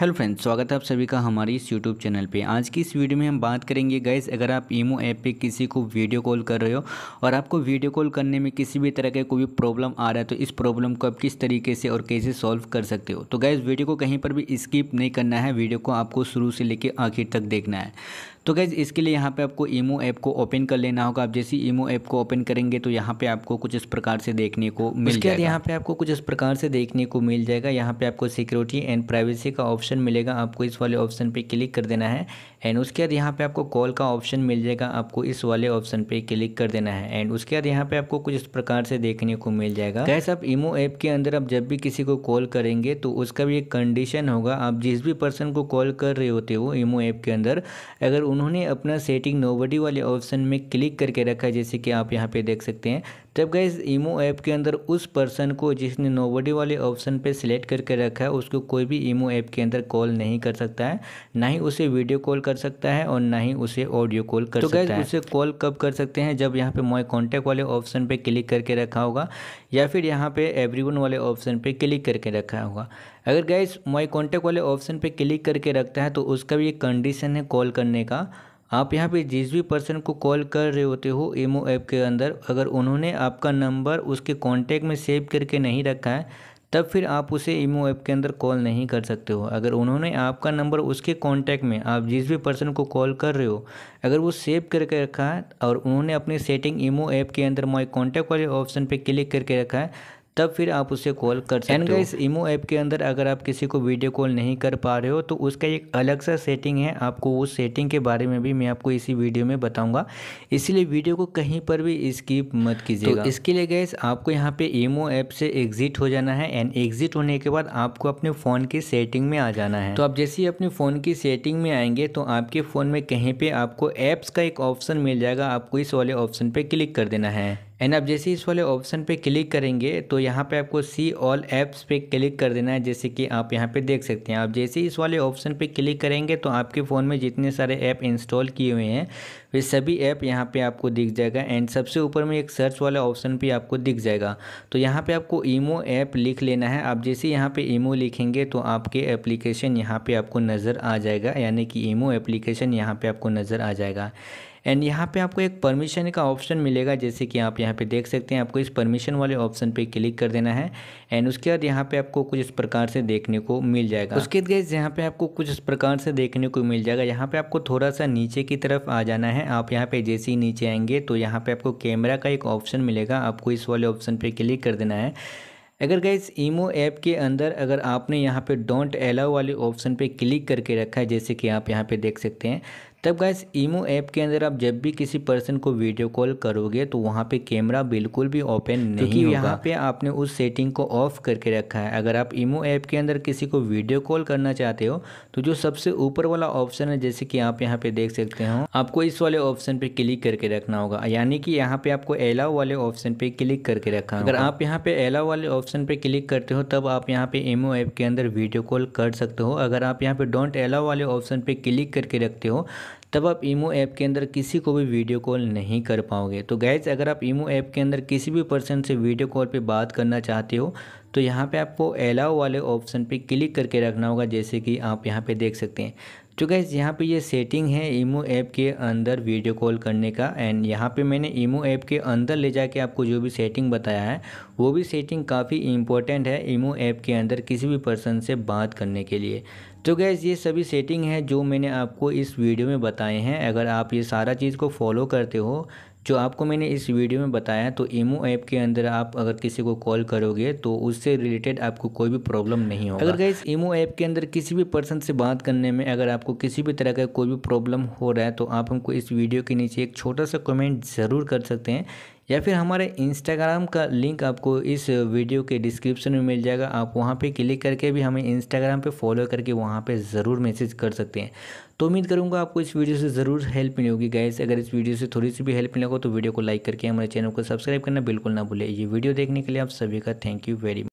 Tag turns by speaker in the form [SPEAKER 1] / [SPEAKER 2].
[SPEAKER 1] hello friends स्वागत है आप सभी का हमारी इस यूट्यूब चैनल पे आज की इस वीडियो में हम बात करेंगे गाइस अगर आप ईमो ऐप पे किसी को वीडियो कॉल कर रहे हो और आपको वीडियो कॉल करने में किसी भी तरह का कोई भी प्रॉब्लम आ रहा है तो इस प्रॉब्लम को आप किस तरीके से और कैसे सॉल्व कर सकते हो तो गाइज़ वीडियो को कहीं पर भी स्किप नहीं करना है वीडियो को आपको शुरू से लेकर आखिर तक देखना है तो गैज़ इसके लिए यहाँ पे आपको ईमो ऐप को ओपन कर लेना होगा आप जैसे ईमो ऐप को ओपन करेंगे तो यहाँ पे आपको कुछ इस प्रकार से देखने को मिल उसके बाद यहाँ पे आपको कुछ इस प्रकार से देखने को मिल जाएगा यहाँ पे आपको सिक्योरिटी एंड प्राइवेसी का ऑप्शन मिलेगा आपको इस वाले ऑप्शन पे क्लिक कर देना है एंड उसके बाद यहाँ पे आपको कॉल का ऑप्शन मिल जाएगा आपको इस वाले ऑप्शन पे क्लिक कर देना है एंड उसके बाद यहाँ पे आपको कुछ इस प्रकार से देखने को मिल जाएगा गैस आप ईमो ऐप के अंदर आप जब भी किसी को कॉल करेंगे तो उसका भी एक कंडीशन होगा आप जिस भी पर्सन को कॉल कर रहे होते हो ईमो ऐप के अंदर अगर उन उन्होंने अपना सेटिंग नोबडी वाले ऑप्शन में क्लिक करके रखा है जैसे कि आप यहाँ पे देख सकते हैं तब गैस ईमो ऐप के अंदर उस पर्सन को जिसने नोबडी वाले ऑप्शन पे सिलेक्ट करके रखा है उसको कोई भी ईमो ऐप के अंदर कॉल नहीं कर सकता है ना ही उसे वीडियो कॉल कर सकता है और ना ही उसे ऑडियो कॉल कर तो सकता है उसे कॉल कब कर सकते हैं जब यहाँ पे मोए कॉन्टैक्ट वाले ऑप्शन पर क्लिक करके रखा होगा या फिर यहाँ पर एवरीवन वाले ऑप्शन पर क्लिक करके रखा होगा अगर गैस माई कॉन्टेक्ट वाले ऑप्शन पे क्लिक करके रखता है तो उसका भी एक कंडीशन है कॉल करने का आप यहाँ पे जिस भी पर्सन को कॉल कर रहे होते हो एमओ ऐप के अंदर अगर उन्होंने आपका नंबर उसके कॉन्टैक्ट में सेव करके नहीं रखा है तब फिर आप उसे ईमो ऐप के अंदर कॉल नहीं कर सकते हो अगर उन्होंने आपका नंबर उसके कांटेक्ट में आप जिस भी पर्सन को कॉल कर रहे हो अगर वो सेव करके रखा है और उन्होंने अपनी सेटिंग ईमो ऐप के अंदर माई कॉन्टैक्ट वाले ऑप्शन पर क्लिक करके रखा है तब फिर आप उसे कॉल कर सकते एंड इस इमो ऐप के अंदर अगर आप किसी को वीडियो कॉल नहीं कर पा रहे हो तो उसका एक अलग सा सेटिंग है आपको उस सेटिंग के बारे में भी मैं आपको इसी वीडियो में बताऊंगा इसीलिए वीडियो को कहीं पर भी स्किप मत तो कीजिएगा तो इसके लिए गैस आपको यहाँ पे ईमो ऐप से एग्जिट हो जाना है एंड एग्जिट होने के बाद आपको अपने फ़ोन की सेटिंग में आ जाना है तो आप जैसे ही अपने फ़ोन की सेटिंग में आएंगे तो आपके फ़ोन में कहीं पर आपको ऐप्स का एक ऑप्शन मिल जाएगा आपको इस वाले ऑप्शन पर क्लिक कर देना है एंड आप जैसे इस वाले ऑप्शन पे क्लिक करेंगे तो यहाँ पे आपको सी ऑल ऐप्स पे क्लिक कर देना है जैसे कि आप यहाँ पे देख सकते हैं आप जैसे इस वाले ऑप्शन पे क्लिक करेंगे तो आपके फ़ोन में जितने सारे ऐप इंस्टॉल किए हुए हैं वे सभी ऐप यहाँ पे आपको दिख जाएगा एंड सबसे ऊपर में एक सर्च वाला ऑप्शन भी आपको दिख जाएगा तो यहाँ पे आपको ईमो ऐप लिख लेना है आप जैसे यहाँ पे ईमो लिखेंगे तो आपके एप्लीकेशन यहाँ पे आपको नज़र आ जाएगा यानी कि ईमो एप्लीकेशन यहाँ पे आपको नज़र आ जाएगा एंड यहाँ पे आपको एक परमिशन का ऑप्शन मिलेगा जैसे कि आप यहाँ पे देख सकते हैं आपको इस परमिशन वाले ऑप्शन पे क्लिक कर देना है एंड उसके बाद यहाँ पे आपको कुछ इस प्रकार से देखने को मिल जाएगा उसके बाद यहाँ पे आपको कुछ इस प्रकार से देखने को मिल जाएगा यहाँ पे आपको थोड़ा सा नीचे की तरफ आ जाना है है आप यहाँ पे जैसे ही नीचे आएंगे तो यहाँ पे आपको कैमरा का एक ऑप्शन मिलेगा आपको इस वाले ऑप्शन पे क्लिक कर देना है अगर गए ईमो ऐप के अंदर अगर आपने यहाँ पे डोंट अलाउ वाले ऑप्शन पे क्लिक करके रखा है जैसे कि आप यहाँ पे देख सकते हैं तब गैस ईमो ऐप के अंदर आप जब भी किसी पर्सन को वीडियो कॉल करोगे तो वहाँ पे कैमरा बिल्कुल भी ओपन नहीं क्योंकि यहाँ पे आपने उस सेटिंग को ऑफ करके रखा है अगर आप ईमो ऐप के अंदर किसी को वीडियो कॉल करना चाहते हो तो जो सबसे ऊपर वाला ऑप्शन है जैसे कि आप यहाँ पे देख सकते हो आपको इस वाले ऑप्शन पे क्लिक करके रखना होगा यानी कि यहाँ पे आपको एलाव वाले ऑप्शन पे क्लिक करके रखना अगर आप यहाँ पे एलाव वाले ऑप्शन पे क्लिक करते हो तब आप यहाँ पे ईमो ऐप के अंदर वीडियो कॉल कर सकते हो अगर आप यहाँ पे डोंट एलाव वाले ऑप्शन पे क्लिक करके रखते हो तब आप ईमो ऐप के अंदर किसी को भी वीडियो कॉल नहीं कर पाओगे तो गैज़ अगर आप ईमो ऐप के अंदर किसी भी पर्सन से वीडियो कॉल पे बात करना चाहते हो तो यहाँ पे आपको एलाओ वाले ऑप्शन पे क्लिक करके रखना होगा जैसे कि आप यहाँ पे देख सकते हैं तो गैस यहाँ पे ये सेटिंग है ईमो ऐप के अंदर वीडियो कॉल करने का एंड यहाँ पे मैंने ईमो ऐप के अंदर ले जाके आपको जो भी सेटिंग बताया है वो भी सेटिंग काफ़ी इंपॉर्टेंट है ईमो ऐप के अंदर किसी भी पर्सन से बात करने के लिए तो गैज़ ये सभी सेटिंग है जो मैंने आपको इस वीडियो में बताए हैं अगर आप ये सारा चीज़ को फॉलो करते हो जो आपको मैंने इस वीडियो में बताया तो ईमो ऐप के अंदर आप अगर किसी को कॉल करोगे तो उससे रिलेटेड आपको कोई भी प्रॉब्लम नहीं होगा अगर गई ईमो ऐप के अंदर किसी भी पर्सन से बात करने में अगर आपको किसी भी तरह का कोई भी प्रॉब्लम हो रहा है तो आप हमको इस वीडियो के नीचे एक छोटा सा कमेंट ज़रूर कर सकते हैं या फिर हमारे इंस्टाग्राम का लिंक आपको इस वीडियो के डिस्क्रिप्शन में मिल जाएगा आप वहाँ पे क्लिक करके भी हमें इंस्टाग्राम पे फॉलो करके वहाँ पे ज़रूर मैसेज कर सकते हैं तो उम्मीद करूँगा आपको इस वीडियो से ज़रूर हेल्प मिलेगी गैस अगर इस वीडियो से थोड़ी सी भी हेल्प मिलेगा तो वीडियो को लाइक करके हमारे चैनल को सब्सक्राइब करना बिल्कुल ना भूलें ये वीडियो देखने के लिए आप सभी का थैंक यू वेरी मच